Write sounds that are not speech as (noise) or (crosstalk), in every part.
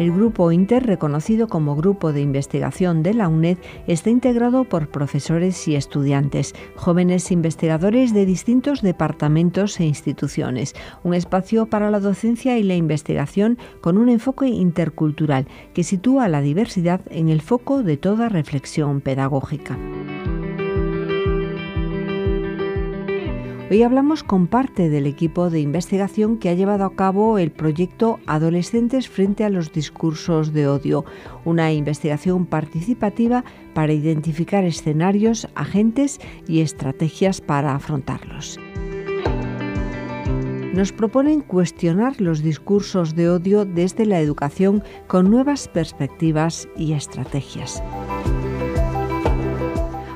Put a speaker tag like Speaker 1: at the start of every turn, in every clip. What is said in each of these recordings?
Speaker 1: El grupo INTER, reconocido como grupo de investigación de la UNED, está integrado por profesores y estudiantes, jóvenes investigadores de distintos departamentos e instituciones, un espacio para la docencia y la investigación con un enfoque intercultural que sitúa la diversidad en el foco de toda reflexión pedagógica. Hoy hablamos con parte del equipo de investigación que ha llevado a cabo el proyecto Adolescentes frente a los discursos de odio, una investigación participativa para identificar escenarios, agentes y estrategias para afrontarlos. Nos proponen cuestionar los discursos de odio desde la educación con nuevas perspectivas y estrategias.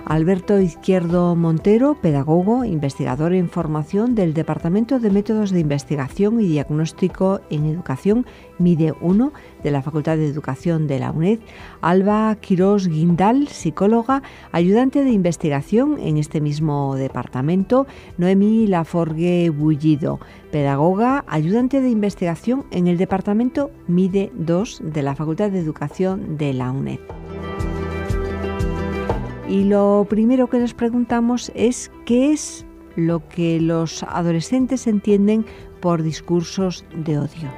Speaker 1: Alberto Izquierdo Montero, pedagogo, investigador en formación del Departamento de Métodos de Investigación y Diagnóstico en Educación, MIDE 1, de la Facultad de Educación de la UNED. Alba Quirós Guindal, psicóloga, ayudante de investigación en este mismo departamento. Noemí Laforgue Bullido, pedagoga, ayudante de investigación en el Departamento MIDE 2 de la Facultad de Educación de la UNED. Y lo primero que nos preguntamos es qué es lo que los adolescentes entienden por discursos de odio.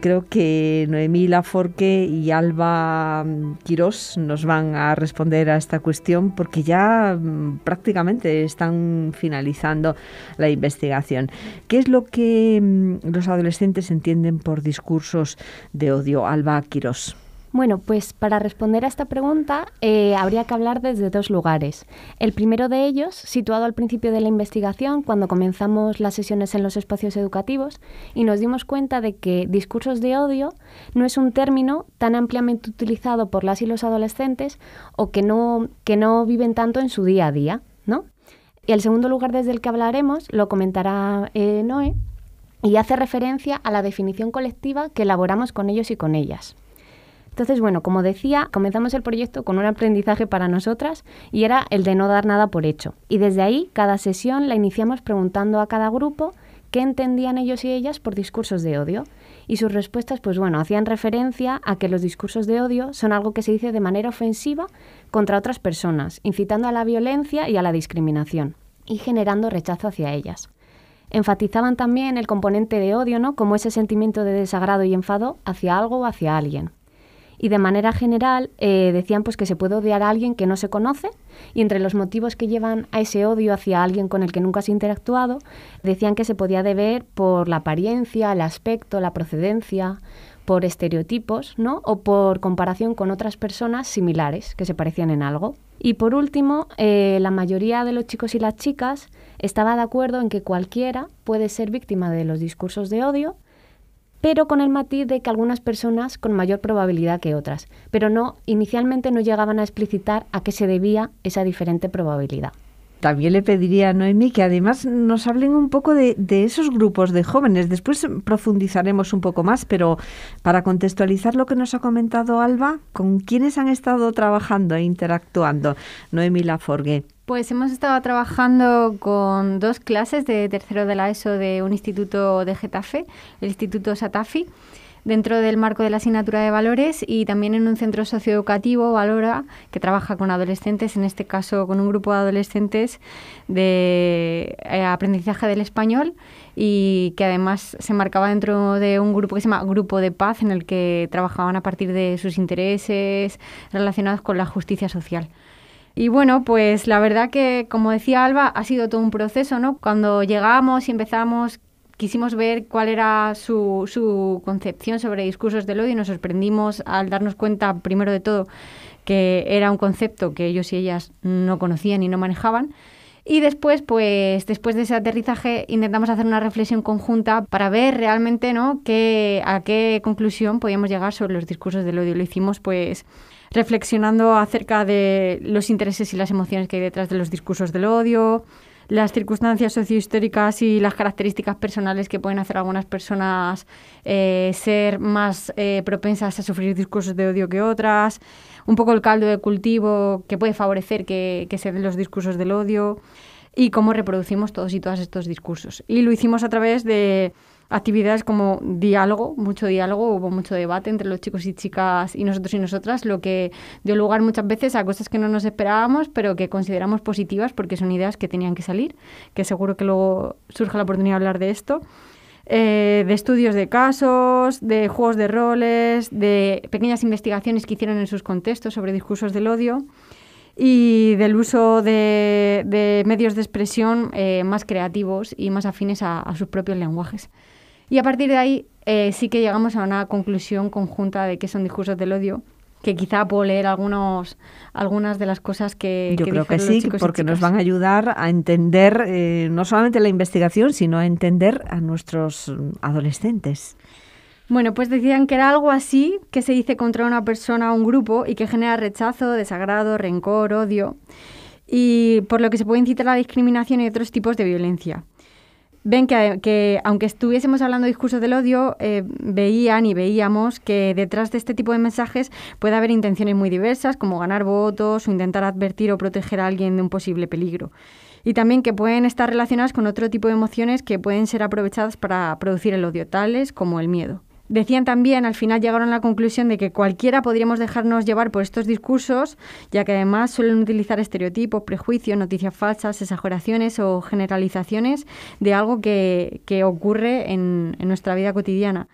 Speaker 1: Creo que Noemí Laforque y Alba mm, Quirós nos van a responder a esta cuestión porque ya mm, prácticamente están finalizando la investigación. ¿Qué es lo que mm, los adolescentes entienden por discursos de odio? Alba Quirós.
Speaker 2: Bueno, pues para responder a esta pregunta eh, habría que hablar desde dos lugares. El primero de ellos, situado al principio de la investigación, cuando comenzamos las sesiones en los espacios educativos, y nos dimos cuenta de que discursos de odio no es un término tan ampliamente utilizado por las y los adolescentes o que no, viven tanto en su día a día, ¿no? Y el segundo lugar desde el que hablaremos, lo comentará eh, Noé, y hace referencia a la definición colectiva que elaboramos con ellos y con ellas. Entonces, bueno, como decía, comenzamos el proyecto con un aprendizaje para nosotras y era el de no dar nada por hecho. Y desde ahí, cada sesión la iniciamos preguntando a cada grupo qué entendían ellos y ellas por discursos de odio. Y sus respuestas, pues bueno, hacían referencia a que los discursos de odio son algo que se dice de manera ofensiva contra otras personas, incitando a la violencia y a la discriminación, y generando rechazo hacia ellas. Enfatizaban también el componente de odio, ¿no? Como ese sentimiento de desagrado y enfado hacia algo o hacia alguien y de manera general eh, decían pues que se puede odiar a alguien que no se conoce y entre los motivos que llevan a ese odio hacia alguien con el que nunca has interactuado decían que se podía deber por la apariencia, el aspecto, la procedencia, por estereotipos, O por comparación con otras personas similares que se parecían en algo. Y por último, eh, la mayoría de los chicos y las chicas estaba de acuerdo en que cualquiera puede ser víctima de los discursos de odio pero con el matiz de que algunas personas con mayor probabilidad que otras, pero no inicialmente no llegaban a explicitar a qué se debía esa diferente probabilidad.
Speaker 1: También le pediría a Noemí que además nos hablen un poco de, esos grupos de jóvenes. Después profundizaremos un poco más, pero para contextualizar lo que nos ha comentado Alba, ¿con quiénes han estado trabajando e interactuando? Noemí Laforgue.
Speaker 3: Pues hemos estado trabajando con dos clases de tercero de la ESO de un instituto de Getafe, el Instituto Satafi, dentro del marco de la asignatura de valores y también en un centro socioeducativo, Valora, que trabaja con adolescentes, en este caso con un grupo de adolescentes de eh, aprendizaje del español y que además se marcaba dentro de un grupo que se llama Grupo de Paz, en el que trabajaban a partir de sus intereses relacionados con la justicia social. Y bueno, pues la verdad que, como decía Alba, ha sido todo un proceso, ¿no? Cuando llegamos y empezamos, quisimos ver cuál era su, concepción sobre discursos del odio y nos sorprendimos al darnos cuenta, primero de todo, que era un concepto que ellos y ellas no conocían y no manejaban. Y después, pues después de ese aterrizaje, intentamos hacer una reflexión conjunta para ver realmente ¿no? qué, a qué conclusión podíamos llegar sobre los discursos del odio. Lo hicimos pues reflexionando acerca de los intereses y las emociones que hay detrás de los discursos del odio, las circunstancias sociohistóricas y las características personales que pueden hacer a algunas personas eh, ser más eh, propensas a sufrir discursos de odio que otras, un poco el caldo de cultivo que puede favorecer que, que se den los discursos del odio y cómo reproducimos todos y todas estos discursos. Y lo hicimos a través de actividades como diálogo, mucho diálogo, hubo mucho debate entre los chicos y chicas y nosotros y nosotras, lo que dio lugar muchas veces a cosas que no nos esperábamos, pero que consideramos positivas porque son ideas que tenían que salir, que seguro que luego surge la oportunidad de hablar de esto. Eh, de estudios de casos, de juegos de roles, de pequeñas investigaciones que hicieron en sus contextos sobre discursos del odio y del uso de, medios de expresión eh, más creativos y más afines a sus propios lenguajes. Y a partir de ahí eh, sí que llegamos a una conclusión conjunta de que son discursos del odio, que quizá puedo leer algunos, algunas de las cosas que... Yo creo que sí, porque nos
Speaker 1: van a ayudar a entender eh, no solamente la investigación, sino a entender a nuestros adolescentes. Bueno, pues decían que era algo así que se dice contra una
Speaker 3: persona o un grupo y que genera rechazo, desagrado, rencor, odio y por lo que se puede incitar a la discriminación y otros tipos de violencia ven que, aunque estuviésemos hablando de discursos del odio, eh, veían y veíamos que detrás de este tipo de mensajes puede haber intenciones muy diversas, como ganar votos o intentar advertir o proteger a alguien de un posible peligro. Y también que pueden estar relacionadas con otro tipo de emociones que pueden ser aprovechadas para producir el odio, tales como el miedo. Decían también, al final llegaron a la conclusión de que cualquiera podríamos dejarnos llevar por estos discursos, ya que además suelen utilizar estereotipos, prejuicios, noticias falsas, exageraciones o generalizaciones de algo que, ocurre en, en nuestra vida cotidiana.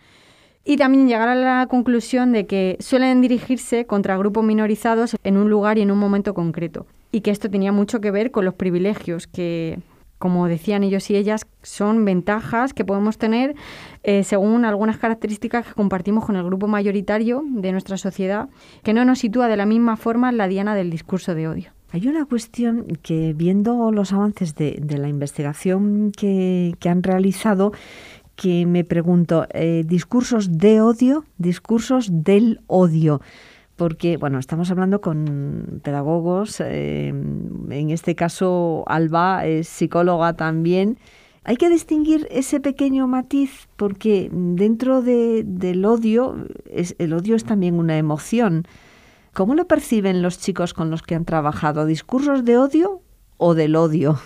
Speaker 3: Y también llegaron a la conclusión de que suelen dirigirse contra grupos minorizados en un lugar y en un momento concreto. Y que esto tenía mucho que ver con los privilegios que como decían ellos y ellas, son ventajas que podemos tener eh, según algunas características que compartimos con el grupo mayoritario de nuestra sociedad, que no nos sitúa de la misma forma en la diana del discurso de odio.
Speaker 1: Hay una cuestión que viendo los avances de, la investigación que, han realizado, que me pregunto, eh, discursos de odio, discursos del odio porque, bueno, estamos hablando con pedagogos, eh, en este caso Alba es psicóloga también. Hay que distinguir ese pequeño matiz porque dentro del odio, el odio es también una emoción. ¿Cómo lo perciben los chicos con los que han trabajado? ¿Discursos de odio o del odio?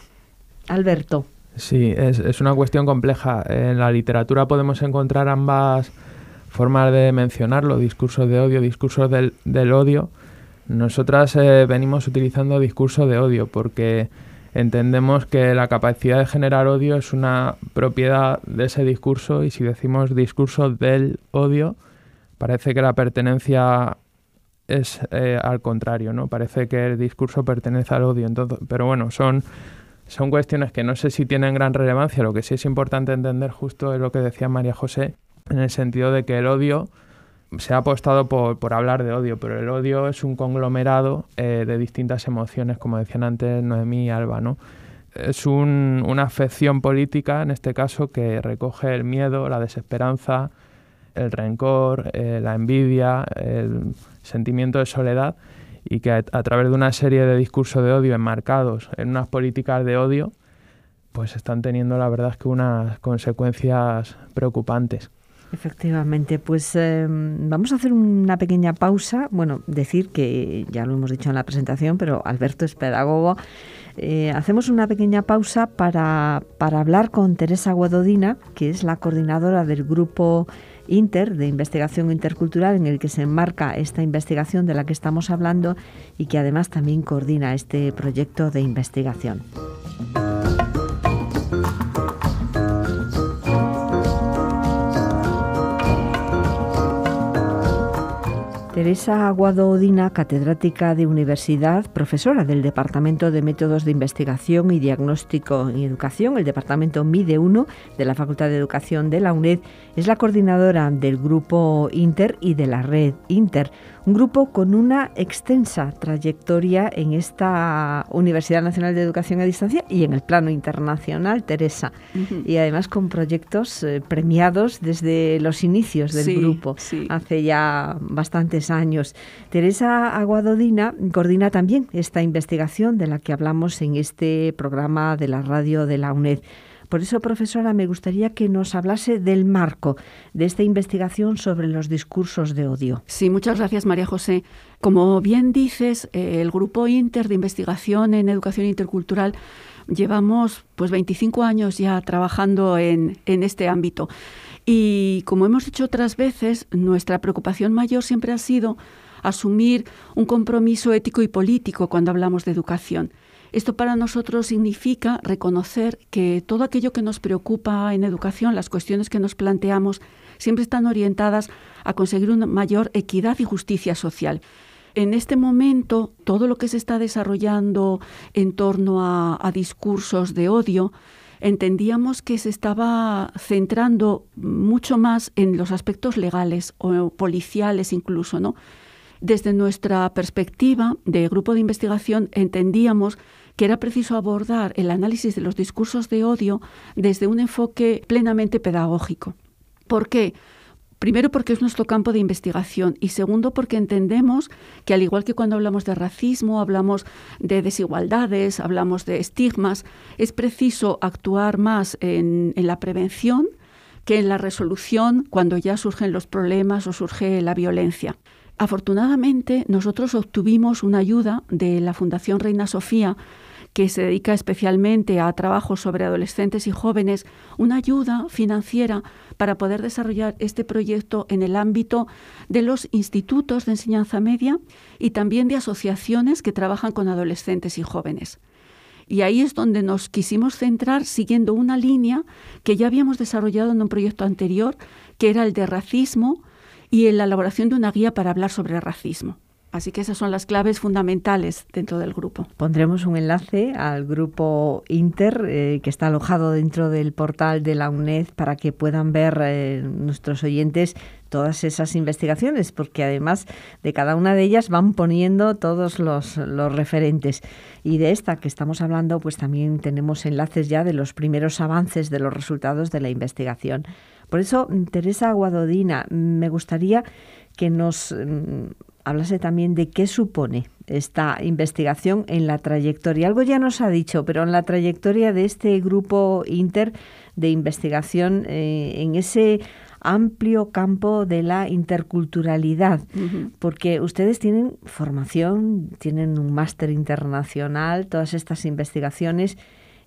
Speaker 1: Alberto.
Speaker 4: Sí, es una cuestión compleja. En la literatura podemos encontrar ambas formas de mencionarlo, discursos de odio, discursos del, odio. Nosotras eh, venimos utilizando discursos de odio porque entendemos que la capacidad de generar odio es una propiedad de ese discurso y si decimos discurso del odio, parece que la pertenencia es eh, al contrario, ¿no? Parece que el discurso pertenece al odio. Entonces, pero bueno, son, son cuestiones que no sé si tienen gran relevancia. Lo que sí es importante entender justo es lo que decía María José, en el sentido de que el odio se ha apostado por, hablar de odio, pero el odio es un conglomerado eh, de distintas emociones, como decían antes Noemí y Alba, Es una afección política, en este caso, que recoge el miedo, la desesperanza, el rencor, eh, la envidia, el sentimiento de soledad, y que a, través de una serie de discursos de odio enmarcados en unas políticas de odio, pues están teniendo la verdad que unas consecuencias preocupantes.
Speaker 1: Efectivamente, pues em, vamos a hacer una pequeña pausa. Bueno, decir que ya lo hemos dicho en la presentación, pero Alberto es pedagogo. Eh, hacemos una pequeña pausa para, para hablar con Teresa Guadodina, que es la coordinadora del grupo Inter de investigación intercultural en el que se enmarca esta investigación de la que estamos hablando y que además también coordina este proyecto de investigación. Teresa Aguado Odina, catedrática de universidad, profesora del Departamento de Métodos de Investigación y Diagnóstico en Educación, el Departamento MIDE1 de la Facultad de Educación de la UNED, es la coordinadora del Grupo Inter y de la Red Inter, un grupo con una extensa trayectoria en esta Universidad Nacional de Educación a Distancia y en el plano internacional, Teresa, y además con proyectos eh, premiados desde los inicios del grupo, hace ya bastantes años. Teresa Aguadodina coordina también esta investigación de la que hablamos en este programa de la radio de la UNED. Por eso, profesora, me gustaría que nos hablase del marco de esta investigación sobre los discursos de odio. Sí, muchas gracias, María
Speaker 5: José. Como bien dices, eh, el Grupo Inter de Investigación en Educación Intercultural llevamos pues 25 años ya trabajando en este ámbito. Y como hemos dicho otras veces, nuestra preocupación mayor siempre ha sido asumir un compromiso ético y político cuando hablamos de educación. Esto para nosotros significa reconocer que todo aquello que nos preocupa en educación, las cuestiones que nos planteamos, siempre están orientadas a conseguir una mayor equidad y justicia social. En este momento, todo lo que se está desarrollando en torno a, a discursos de odio, entendíamos que se estaba centrando mucho más en los aspectos legales o policiales incluso, ¿no? Desde nuestra perspectiva de grupo de investigación entendíamos que era preciso abordar el análisis de los discursos de odio desde un enfoque plenamente pedagógico. ¿Por qué? Primero porque es nuestro campo de investigación y segundo porque entendemos que al igual que cuando hablamos de racismo, hablamos de desigualdades, hablamos de estigmas, es preciso actuar más en, la prevención que en la resolución cuando ya surgen los problemas o surge la violencia. Afortunadamente, nosotros obtuvimos una ayuda de la Fundación Reina Sofía que se dedica especialmente a trabajos sobre adolescentes y jóvenes, una ayuda financiera para poder desarrollar este proyecto en el ámbito de los institutos de enseñanza media y también de asociaciones que trabajan con adolescentes y jóvenes. Y ahí es donde nos quisimos centrar siguiendo una línea que ya habíamos desarrollado en un proyecto anterior, que era el de racismo y en la elaboración de una guía para hablar sobre el racismo. Así que esas son las claves fundamentales dentro del grupo.
Speaker 1: Pondremos un enlace al grupo Inter eh, que está alojado dentro del portal de la UNED para que puedan ver eh, nuestros oyentes todas esas investigaciones, porque además de cada una de ellas van poniendo todos los, los, referentes. Y de esta que estamos hablando, pues también tenemos enlaces ya de los primeros avances de los resultados de la investigación. Por eso, Teresa Guadodina, me gustaría que nos mm, hablase también de qué supone esta investigación en la trayectoria. Algo ya nos ha dicho, pero en la trayectoria de este grupo inter de investigación eh, en ese amplio campo de la interculturalidad, porque ustedes tienen formación, tienen un máster internacional, todas estas investigaciones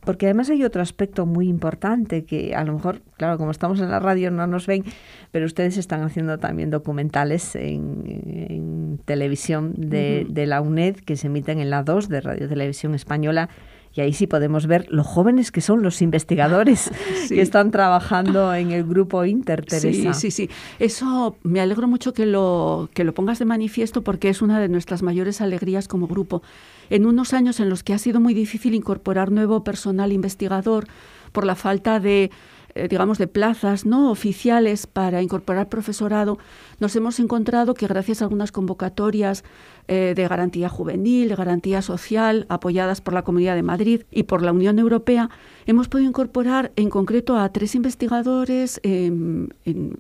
Speaker 1: porque además hay otro aspecto muy importante que a lo mejor, claro, como estamos en la radio no nos ven, pero ustedes están haciendo también documentales en, televisión de, de la UNED que se emiten en la 2 de Radio Televisión Española y ahí sí podemos ver los jóvenes que son los investigadores (laughs) que están trabajando en el grupo Inter, Teresa. Sí, sí, sí. Eso me alegro mucho que lo, que lo pongas de manifiesto
Speaker 5: porque es una de nuestras mayores alegrías como grupo. En unos años en los que ha sido muy difícil incorporar nuevo personal investigador por la falta de eh, digamos, de plazas no oficiales para incorporar profesorado, nos hemos encontrado que gracias a algunas convocatorias eh, de garantía juvenil, de garantía social, apoyadas por la Comunidad de Madrid y por la Unión Europea, hemos podido incorporar en concreto a tres investigadores en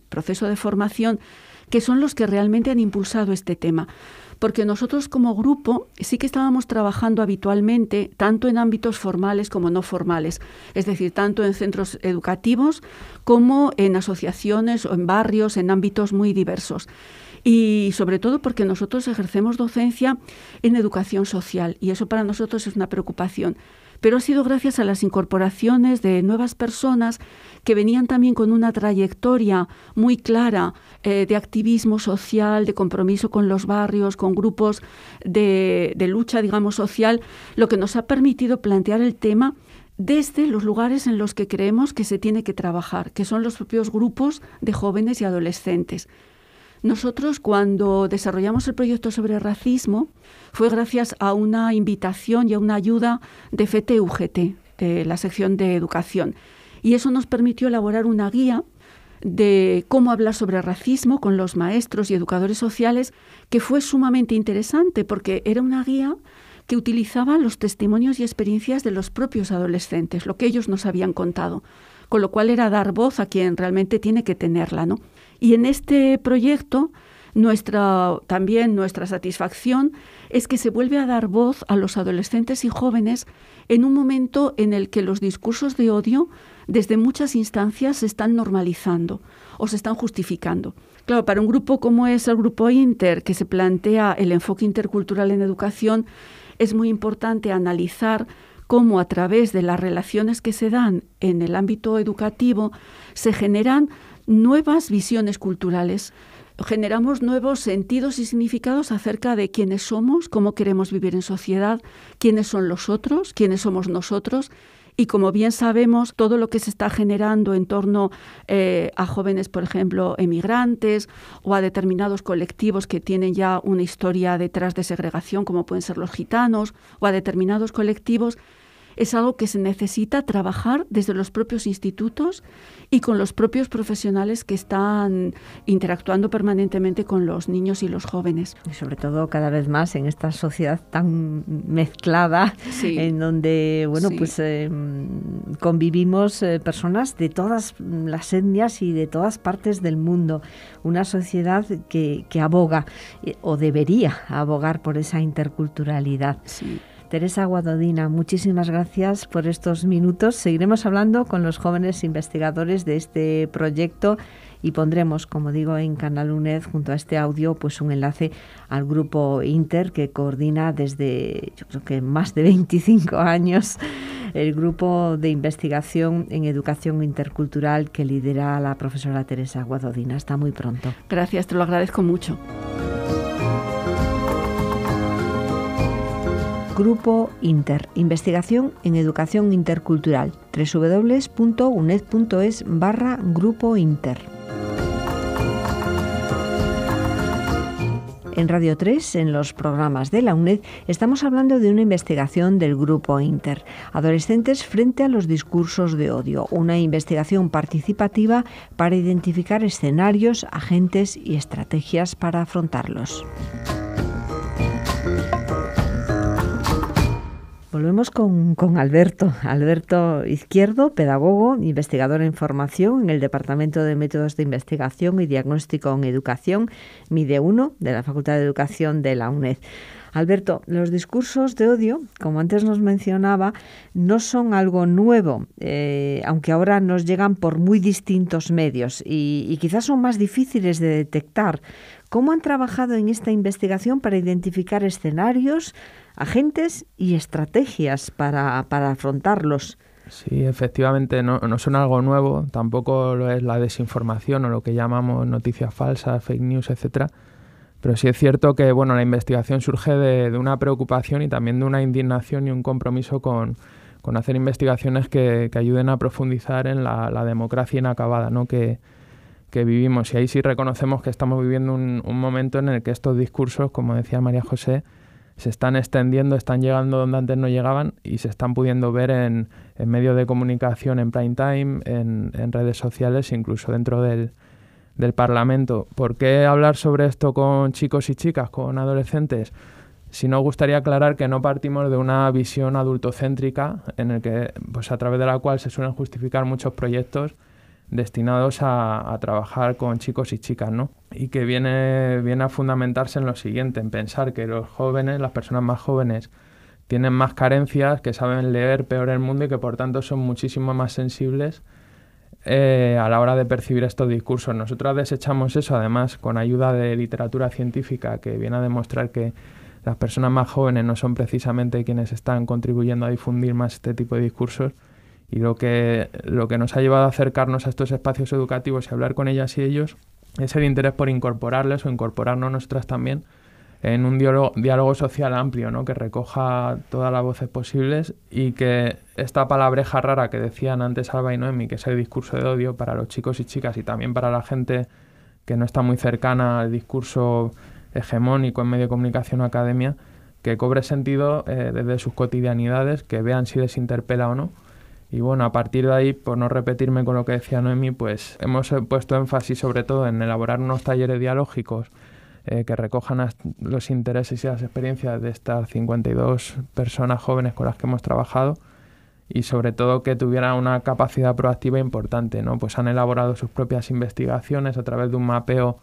Speaker 5: proceso de formación que son los que realmente han impulsado este tema porque nosotros como grupo sí que estábamos trabajando habitualmente, tanto en ámbitos formales como no formales, es decir, tanto en centros educativos como en asociaciones o en barrios, en ámbitos muy diversos y sobre todo porque nosotros ejercemos docencia en educación social y eso para nosotros es una preocupación. Pero ha sido gracias a las incorporaciones de nuevas personas que venían también con una trayectoria muy clara eh, de activismo social, de compromiso con los barrios, con grupos de, lucha, digamos, social, lo que nos ha permitido plantear el tema desde los lugares en los que creemos que se tiene que trabajar, que son los propios grupos de jóvenes y adolescentes. Nosotros cuando desarrollamos el proyecto sobre racismo fue gracias a una invitación y a una ayuda de FTUGT, de eh, la sección de educación y eso nos permitió elaborar una guía de cómo hablar sobre racismo con los maestros y educadores sociales, que fue sumamente interesante porque era una guía que utilizaba los testimonios y experiencias de los propios adolescentes, lo que ellos nos habían contado, con lo cual era dar voz a quien realmente tiene que tenerla, ¿no? Y en este proyecto nuestra también nuestra satisfacción es que se vuelve a dar voz a los adolescentes y jóvenes en un momento en el que los discursos de odio desde muchas instancias se están normalizando o se están justificando. Claro, para un grupo como es el grupo Inter, que se plantea el enfoque intercultural en educación, es muy importante analizar cómo a través de las relaciones que se dan en el ámbito educativo se generan nuevas visiones culturales, generamos nuevos sentidos y significados acerca de quiénes somos, cómo queremos vivir en sociedad, quiénes son los otros, quiénes somos nosotros y como bien sabemos, todo lo que se está generando en torno eh, a jóvenes, por ejemplo, emigrantes o a determinados colectivos que tienen ya una historia detrás de segregación, como pueden ser los gitanos, o a determinados colectivos, es algo que se necesita trabajar desde los propios institutos y con los propios profesionales que están interactuando permanentemente con los niños y los jóvenes.
Speaker 1: Y sobre todo cada vez más en esta sociedad tan mezclada, en donde bueno pues eh, convivimos eh, personas de todas las etnias y de todas partes del mundo. Una sociedad que, aboga eh, o debería abogar por esa interculturalidad. Sí. Teresa Guadodina, muchísimas gracias por estos minutos. Seguiremos hablando con los jóvenes investigadores de este proyecto y pondremos, como digo, en Canal UNED junto a este audio pues un enlace al grupo Inter que coordina desde que más de 25 años el grupo de investigación en educación intercultural que lidera la profesora Teresa Guadodina. Hasta muy pronto. Gracias, te lo agradezco mucho. Grupo Inter, Investigación en Educación Intercultural, www.uned.es barra Grupo Inter. En Radio 3, en los programas de la UNED, estamos hablando de una investigación del Grupo Inter, Adolescentes frente a los discursos de odio, una investigación participativa para identificar escenarios, agentes y estrategias para afrontarlos. Volvemos con, con, Alberto. Alberto Izquierdo, pedagogo, investigador en formación en el Departamento de Métodos de Investigación y Diagnóstico en Educación, MIDE 1, de la Facultad de Educación de la UNED. Alberto, los discursos de odio, como antes nos mencionaba, no son algo nuevo, eh, aunque ahora nos llegan por muy distintos medios y, quizás son más difíciles de detectar. ¿Cómo han trabajado en esta investigación para identificar escenarios, agentes y estrategias para, afrontarlos?
Speaker 4: Sí, efectivamente, no, no, son algo nuevo, tampoco lo es la desinformación o lo que llamamos noticias falsas, fake news, etcétera, pero sí es cierto que bueno, la investigación surge de, una preocupación y también de una indignación y un compromiso con, hacer investigaciones que, que, ayuden a profundizar en la, democracia inacabada ¿no? que, vivimos. Y ahí sí reconocemos que estamos viviendo un, momento en el que estos discursos, como decía María José, se están extendiendo, están llegando donde antes no llegaban y se están pudiendo ver en, medios de comunicación, en prime time, en redes sociales, incluso dentro del, del Parlamento. ¿Por qué hablar sobre esto con chicos y chicas, con adolescentes? Si no, gustaría aclarar que no partimos de una visión adultocéntrica en el que, pues a través de la cual se suelen justificar muchos proyectos destinados a, a, trabajar con chicos y chicas, ¿no? Y que viene, viene a fundamentarse en lo siguiente, en pensar que los jóvenes, las personas más jóvenes, tienen más carencias, que saben leer peor el mundo y que por tanto son muchísimo más sensibles eh, a la hora de percibir estos discursos. Nosotros desechamos eso, además, con ayuda de literatura científica que viene a demostrar que las personas más jóvenes no son precisamente quienes están contribuyendo a difundir más este tipo de discursos. Y lo que, lo que nos ha llevado a acercarnos a estos espacios educativos y hablar con ellas y ellos es el interés por incorporarles o incorporarnos nosotras también en un diálogo, diálogo social amplio, ¿no? que recoja todas las voces posibles y que esta palabreja rara que decían antes Alba y Noemi, que es el discurso de odio para los chicos y chicas y también para la gente que no está muy cercana al discurso hegemónico en medio de comunicación o academia, que cobre sentido eh, desde sus cotidianidades, que vean si les interpela o no. Y bueno, a partir de ahí, por no repetirme con lo que decía Noemi, pues hemos puesto énfasis sobre todo en elaborar unos talleres dialógicos eh, que recojan los intereses y las experiencias de estas 52 personas jóvenes con las que hemos trabajado y sobre todo que tuvieran una capacidad proactiva importante, ¿no? Pues han elaborado sus propias investigaciones a través de un mapeo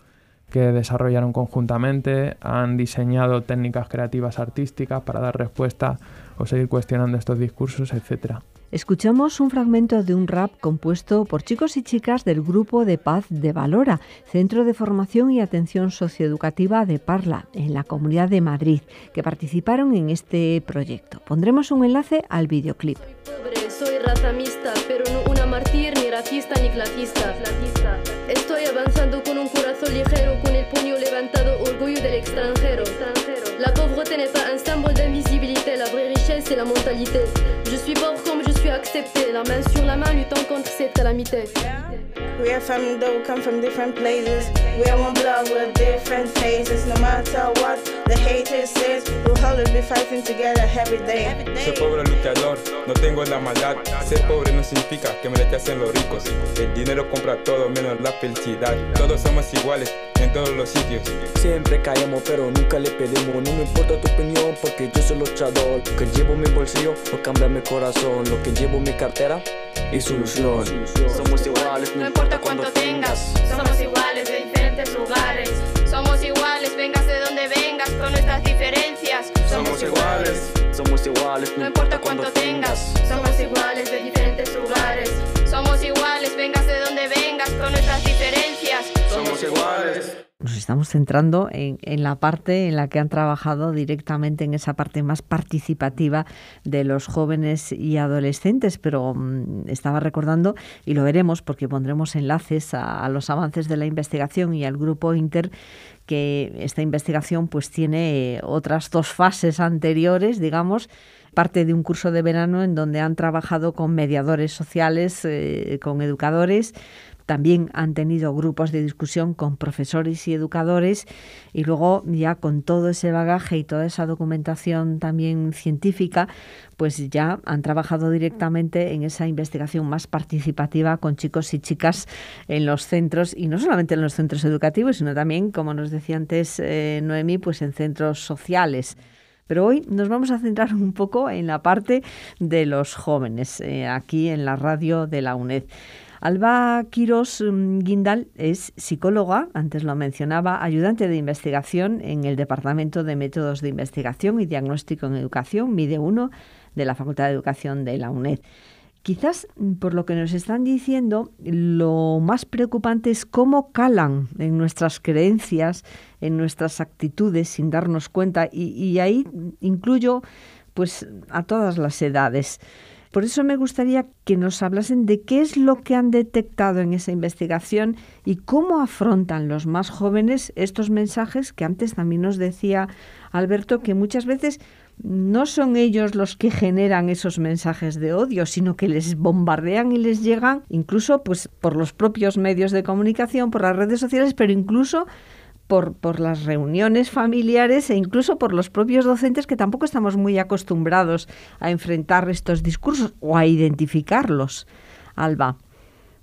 Speaker 4: que desarrollaron conjuntamente, han diseñado técnicas creativas artísticas para dar respuesta o seguir cuestionando estos discursos, etcétera.
Speaker 1: Escuchamos un fragmento de un rap compuesto por chicos y chicas del grupo de paz de Valora, Centro de Formación y Atención Socioeducativa de Parla, en la Comunidad de Madrid, que participaron en este proyecto. Pondremos un enlace al videoclip.
Speaker 5: Soy pobre, soy razamista, pero no una martir ni racista, ni clasista. Estoy
Speaker 4: avanzando con un corazón ligero, con el puño levantado, orgullo del extranjero. La pauvreté n'est un symbole d'invisibilité, la vraie richesse la mentalité. Je suis pauvre
Speaker 3: tu as accepté, la main sur la main, luttant contre cette calamité. We are family though, come from different places. We are one blood with different faces. No matter what the haters says, we'll always be fighting together every day.
Speaker 6: Soy pobre luchador, no tengo la maldad. Ser pobre no significa que me rechacen los ricos. El dinero compra todo menos la felicidad. Todos somos iguales, los
Speaker 4: Siempre caemos, pero nunca le pedimos. No me importa tu opinión, porque yo soy luchador. que llevo en mi bolsillo Por cambiar mi corazón. Lo que llevo en mi cartera y solución. Somos iguales, no, no importa cuánto tengas.
Speaker 3: Somos iguales de diferentes lugares. Somos iguales, vengas de donde vengas, con nuestras diferencias. Somos iguales,
Speaker 6: somos iguales, no importa cuánto tengas.
Speaker 3: Somos iguales de diferentes lugares. Somos iguales, vengas de donde vengas, con nuestras
Speaker 1: diferencias. Somos iguales nos estamos centrando en, la parte en la que han trabajado directamente en esa parte más participativa de los jóvenes y adolescentes, pero mm, estaba recordando, y lo veremos porque pondremos enlaces a, los avances de la investigación y al grupo Inter, que esta investigación pues tiene eh, otras dos fases anteriores, digamos, parte de un curso de verano en donde han trabajado con mediadores sociales, eh, con educadores, también han tenido grupos de discusión con profesores y educadores y luego ya con todo ese bagaje y toda esa documentación también científica, pues ya han trabajado directamente en esa investigación más participativa con chicos y chicas en los centros y no solamente en los centros educativos, sino también, como nos decía antes Noemi, eh, Noemí, pues en centros sociales. Pero hoy nos vamos a centrar un poco en la parte de los jóvenes, eh, aquí en la radio de la UNED. Alba Quirós mm, Guindal es psicóloga, antes lo mencionaba, ayudante de investigación en el Departamento de Métodos de Investigación y Diagnóstico en Educación, MIDE 1, de la Facultad de Educación de la UNED. Quizás mm, por lo que nos están diciendo, lo más preocupante es cómo calan en nuestras creencias, en nuestras actitudes sin darnos cuenta. Y, y ahí incluyo pues a todas las edades. Por eso me gustaría que nos hablasen de qué es lo que han detectado en esa investigación y cómo afrontan los más jóvenes estos mensajes que antes también nos decía Alberto, que muchas veces no son ellos los que generan esos mensajes de odio, sino que les bombardean y les llegan incluso pues por los propios medios de comunicación, por las redes sociales, pero incluso por, por, las reuniones familiares e incluso por los propios docentes que tampoco estamos muy acostumbrados a enfrentar estos discursos o a identificarlos. Alba.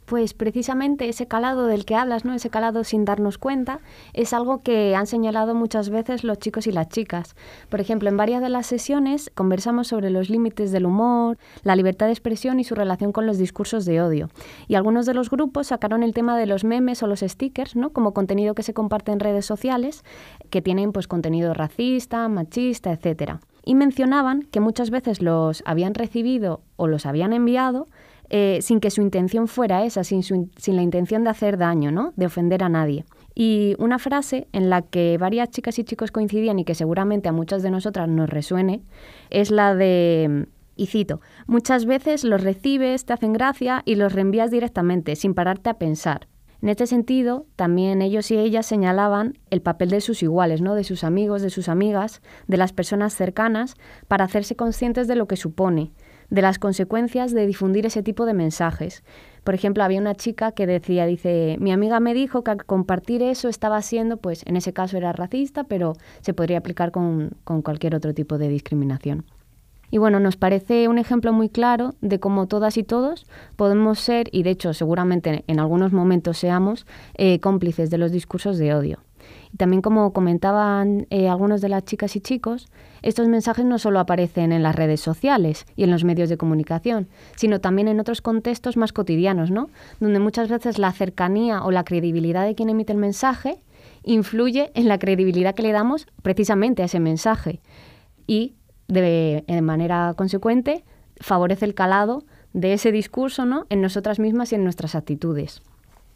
Speaker 2: Pues precisamente ese calado del que hablas, ¿no? Ese calado sin darnos cuenta, es algo que han señalado muchas veces los chicos y las chicas. Por ejemplo, en varias de las sesiones conversamos sobre los límites del humor, la libertad de expresión y su relación con los discursos de odio. Y algunos de los grupos sacaron el tema de los memes o los stickers, ¿no? Como contenido que se comparte en redes sociales, que tienen pues contenido racista, machista, etcétera. Y mencionaban que muchas veces los habían recibido o los habían enviado eh, sin que su intención fuera esa, sin, la intención de hacer daño, ¿no? de ofender a nadie. Y una frase en la que varias chicas y chicos coincidían y que seguramente a muchas de nosotras nos resuene es la de, y cito, muchas veces los recibes, te hacen gracia y los reenvías directamente, sin pararte a pensar. En este sentido, también ellos y ellas señalaban el papel de sus iguales, ¿no? de sus amigos, de sus amigas, de las personas cercanas, para hacerse conscientes de lo que supone, de las consecuencias de difundir ese tipo de mensajes. Por ejemplo, había una chica que decía, dice, mi amiga me dijo que al compartir eso estaba siendo, pues en ese caso era racista, pero se podría aplicar con, cualquier otro tipo de discriminación. Y bueno, nos parece un ejemplo muy claro de cómo todas y todos podemos ser, y de hecho seguramente en algunos momentos seamos, eh, cómplices de los discursos de odio también como comentaban eh, algunos de las chicas y chicos, estos mensajes no solo aparecen en las redes sociales y en los medios de comunicación, sino también en otros contextos más cotidianos, ¿no? Donde muchas veces la cercanía o la credibilidad de quien emite el mensaje influye en la credibilidad que le damos precisamente a ese mensaje y de, manera consecuente favorece el calado de ese discurso ¿no? en nosotras mismas y en nuestras actitudes.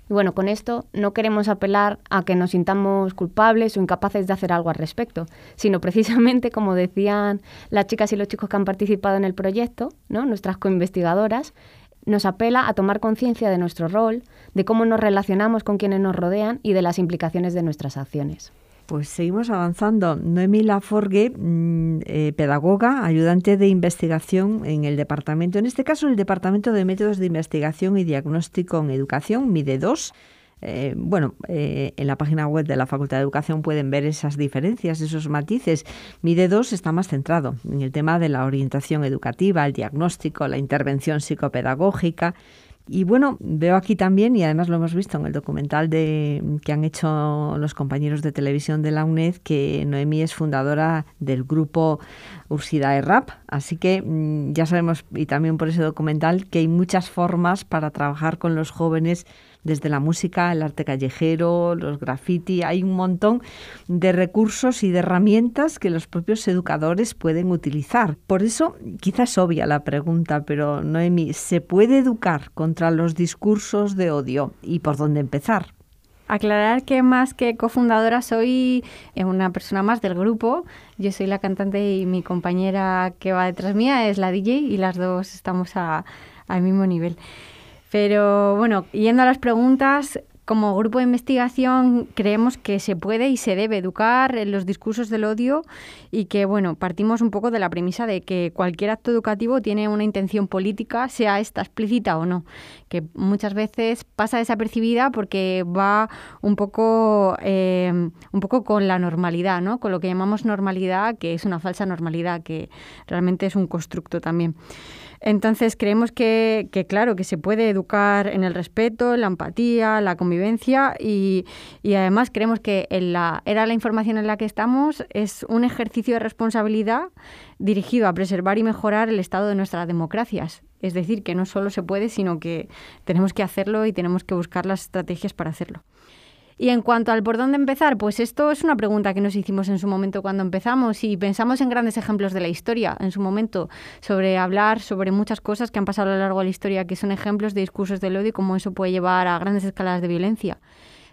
Speaker 2: Y bueno, con esto no queremos apelar a que nos sintamos culpables o incapaces de hacer algo al respecto, sino precisamente, como decían las chicas y los chicos que han participado en el proyecto, ¿no? nuestras coinvestigadoras, nos apela a tomar conciencia de nuestro rol, de cómo nos relacionamos con quienes nos rodean y de las implicaciones de nuestras acciones.
Speaker 1: Pues seguimos avanzando. Noemí Laforgue, mm, eh, pedagoga, ayudante de investigación en el departamento, en este caso el Departamento de Métodos de Investigación y Diagnóstico en Educación, MIDE2. Eh, bueno, eh, en la página web de la Facultad de Educación pueden ver esas diferencias, esos matices. MIDE2 está más centrado en el tema de la orientación educativa, el diagnóstico, la intervención psicopedagógica y bueno, veo aquí también, y además lo hemos visto en el documental de, que han hecho los compañeros de televisión de la UNED, que Noemí es fundadora del grupo Ursidae Rap. Así que mm, ya sabemos, y también por ese documental, que hay muchas formas para trabajar con los jóvenes desde la música, el arte callejero, los graffiti, hay un montón de recursos y de herramientas que los propios educadores pueden utilizar. Por eso, quizás es obvia la pregunta, pero Noemi, ¿se puede educar contra los discursos de odio? ¿Y por dónde empezar?
Speaker 3: aclarar que más que cofundadora soy eh, una persona más del grupo. Yo soy la cantante y mi compañera que va detrás mía es la DJ y las dos estamos al mismo nivel. Pero bueno, yendo a las preguntas, como grupo de investigación creemos que se puede y se debe educar en los discursos del odio y que, bueno, partimos un poco de la premisa de que cualquier acto educativo tiene una intención política, sea esta explícita o no, que muchas veces pasa desapercibida porque va un poco, eh, un poco con la normalidad, con lo que llamamos normalidad, que es una falsa normalidad, que realmente es un constructo también. Entonces creemos que, claro, que se puede educar en el respeto, la empatía, la convivencia y, y, además creemos que en la era la información en la que estamos es un ejercicio de responsabilidad dirigido a preservar y mejorar el estado de nuestras democracias es decir, que no solo se puede, sino que tenemos que hacerlo y tenemos que buscar las estrategias para hacerlo. Y en cuanto al por dónde empezar, pues esto es una pregunta que nos hicimos en su momento cuando empezamos y pensamos en grandes ejemplos de la historia en su momento, sobre hablar sobre muchas cosas que han pasado a lo largo de la historia, que son ejemplos de discursos del odio y cómo eso puede llevar a grandes escalas de violencia.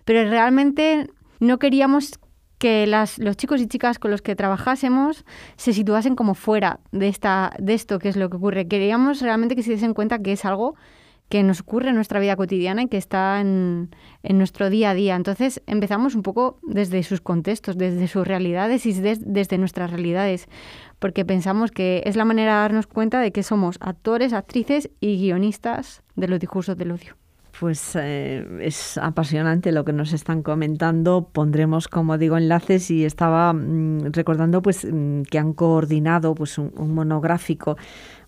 Speaker 3: Pero realmente no queríamos que los chicos y chicas con los que trabajásemos se situasen como fuera de, esta, de esto que es lo que ocurre. Queríamos realmente que se diesen cuenta que es algo que nos ocurre en nuestra vida cotidiana y que está en, nuestro día a día. Entonces empezamos un poco desde sus contextos, desde sus realidades y desde nuestras realidades, porque pensamos que es la manera de darnos cuenta de que somos actores, actrices y guionistas de los discursos del odio.
Speaker 1: Pues eh, es apasionante lo que nos están comentando. Pondremos, como digo, enlaces y estaba mm, recordando pues mm, que han coordinado pues un, monográfico